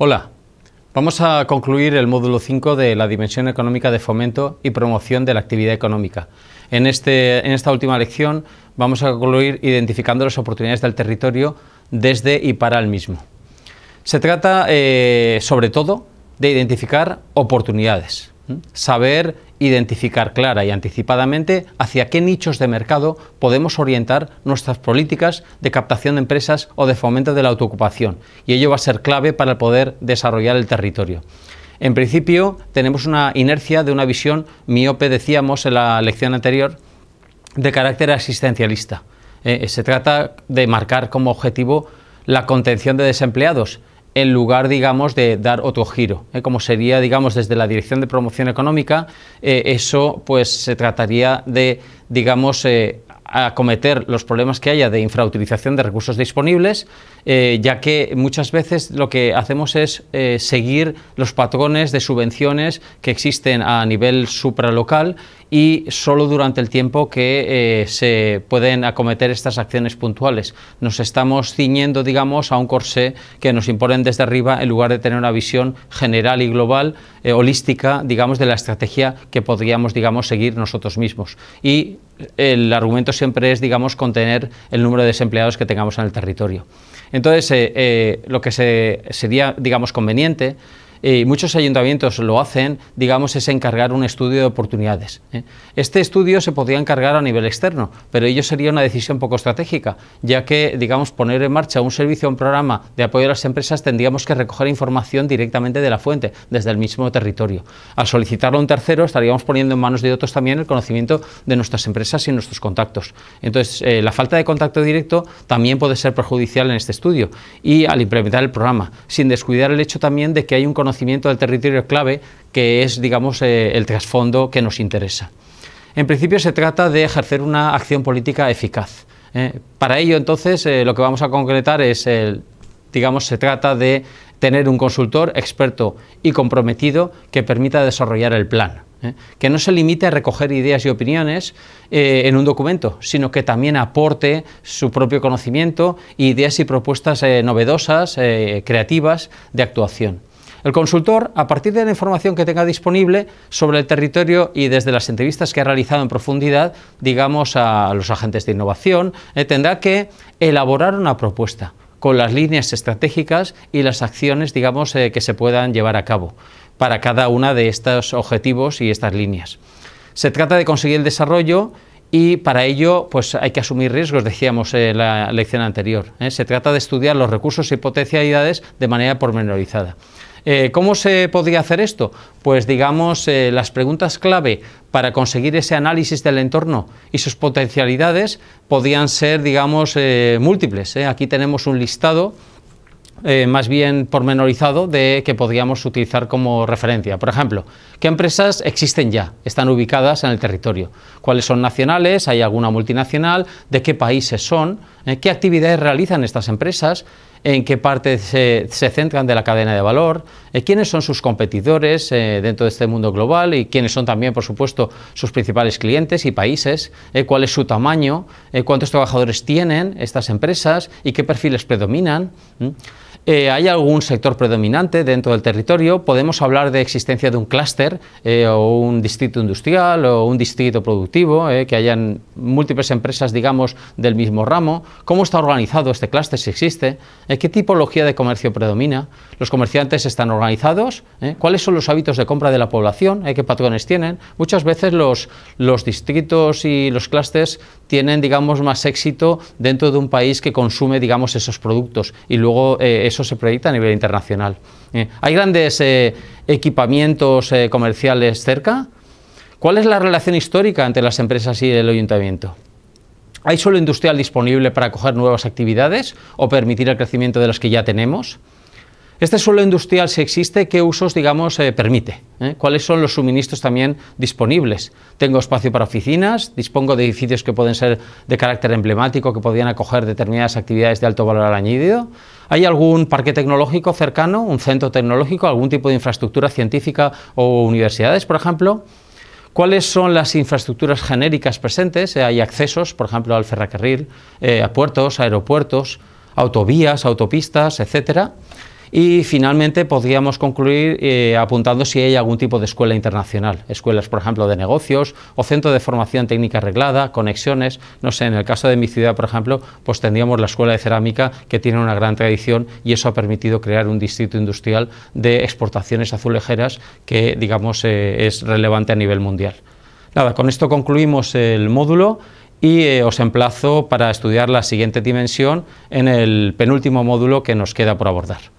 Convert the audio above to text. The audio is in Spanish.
Hola, vamos a concluir el módulo 5 de la dimensión económica de fomento y promoción de la actividad económica. En, este, en esta última lección vamos a concluir identificando las oportunidades del territorio desde y para el mismo. Se trata eh, sobre todo de identificar oportunidades, saber identificar clara y anticipadamente hacia qué nichos de mercado podemos orientar nuestras políticas de captación de empresas o de fomento de la autoocupación, y ello va a ser clave para poder desarrollar el territorio. En principio, tenemos una inercia de una visión miope, decíamos en la lección anterior, de carácter asistencialista. Eh, se trata de marcar como objetivo la contención de desempleados, en lugar, digamos, de dar otro giro. ¿eh? Como sería, digamos, desde la Dirección de Promoción Económica, eh, eso pues se trataría de, digamos, eh, acometer los problemas que haya de infrautilización de recursos disponibles, eh, ya que muchas veces lo que hacemos es eh, seguir los patrones de subvenciones que existen a nivel supralocal y solo durante el tiempo que eh, se pueden acometer estas acciones puntuales. Nos estamos ciñendo, digamos, a un corsé que nos imponen desde arriba en lugar de tener una visión general y global, holística, digamos, de la estrategia que podríamos, digamos, seguir nosotros mismos. Y el argumento siempre es, digamos, contener el número de desempleados que tengamos en el territorio. Entonces, eh, eh, lo que sería, digamos, conveniente eh, muchos ayuntamientos lo hacen, digamos, es encargar un estudio de oportunidades. ¿eh? Este estudio se podría encargar a nivel externo, pero ello sería una decisión poco estratégica, ya que, digamos, poner en marcha un servicio, o un programa de apoyo a las empresas, tendríamos que recoger información directamente de la fuente, desde el mismo territorio. Al solicitarlo a un tercero, estaríamos poniendo en manos de otros también el conocimiento de nuestras empresas y nuestros contactos. Entonces, eh, la falta de contacto directo también puede ser perjudicial en este estudio y al implementar el programa, sin descuidar el hecho también de que hay un conocimiento conocimiento del territorio es clave, que es, digamos, eh, el trasfondo que nos interesa. En principio se trata de ejercer una acción política eficaz. ¿eh? para ello, entonces, eh, lo que vamos a concretar es, el, digamos, se trata de tener un consultor experto y comprometido que permita desarrollar el plan. que no se limite a recoger ideas y opiniones en un documento, sino que también aporte su propio conocimiento, ideas y propuestas novedosas, creativas de actuación. El consultor, a partir de la información que tenga disponible sobre el territorio y desde las entrevistas que ha realizado en profundidad, digamos, a los agentes de innovación, eh, tendrá que elaborar una propuesta con las líneas estratégicas y las acciones, digamos, eh, que se puedan llevar a cabo para cada una de estos objetivos y estas líneas. Se trata de conseguir el desarrollo y para ello pues hay que asumir riesgos, decíamos en eh, la lección anterior. Se trata de estudiar los recursos y potencialidades de manera pormenorizada. Eh, ¿Cómo se podría hacer esto? Pues digamos, eh, las preguntas clave para conseguir ese análisis del entorno y sus potencialidades podían ser, digamos, eh, múltiples. Aquí tenemos un listado. más bien pormenorizado de que podríamos utilizar como referencia. Por ejemplo, ¿qué empresas existen ya? ¿Están ubicadas en el territorio? ¿Cuáles son nacionales? ¿Hay alguna multinacional? ¿De qué países son? ¿Qué actividades realizan estas empresas? en qué parte se, centran de la cadena de valor, eh, quiénes son sus competidores eh, dentro de este mundo global y quiénes son también, por supuesto, sus principales clientes y países, eh, cuál es su tamaño, cuántos trabajadores tienen estas empresas y qué perfiles predominan. Eh, hay algún sector predominante dentro del territorio, podemos hablar de existencia de un clúster eh, o un distrito industrial o un distrito productivo, eh, que hayan múltiples empresas, digamos, del mismo ramo. ¿Cómo está organizado este clúster si existe? ¿Qué tipología de comercio predomina? ¿Los comerciantes están organizados? ¿Cuáles son los hábitos de compra de la población? ¿Qué patrones tienen? Muchas veces los, distritos y los clústeres tienen, digamos, más éxito dentro de un país que consume, digamos, esos productos y luego eso se proyecta a nivel internacional. Eh, ¿Hay grandes eh, equipamientos eh, comerciales cerca? ¿Cuál es la relación histórica entre las empresas y el ayuntamiento? ¿Hay suelo industrial disponible para acoger nuevas actividades o permitir el crecimiento de las que ya tenemos? Este suelo industrial, si existe, ¿qué usos, digamos, eh, permite? ¿Eh? ¿Cuáles son los suministros también disponibles? Tengo espacio para oficinas, dispongo de edificios que pueden ser de carácter emblemático, que podrían acoger determinadas actividades de alto valor añadido. ¿Hay algún parque tecnológico cercano, un centro tecnológico, algún tipo de infraestructura científica o universidades, por ejemplo? cuáles son las infraestructuras genéricas presentes. Eh, hay accesos, por ejemplo, al ferrocarril, a puertos, aeropuertos, autovías, autopistas, etcétera. Y finalmente podríamos concluir eh, apuntando si hay algún tipo de escuela internacional, escuelas por ejemplo de negocios o centro de formación técnica arreglada, conexiones, no sé, en el caso de mi ciudad por ejemplo, pues tendríamos la escuela de cerámica que tiene una gran tradición y eso ha permitido crear un distrito industrial de exportaciones azulejeras que digamos eh, es relevante a nivel mundial. Nada, con esto concluimos el módulo y eh, os emplazo para estudiar la siguiente dimensión en el penúltimo módulo que nos queda por abordar.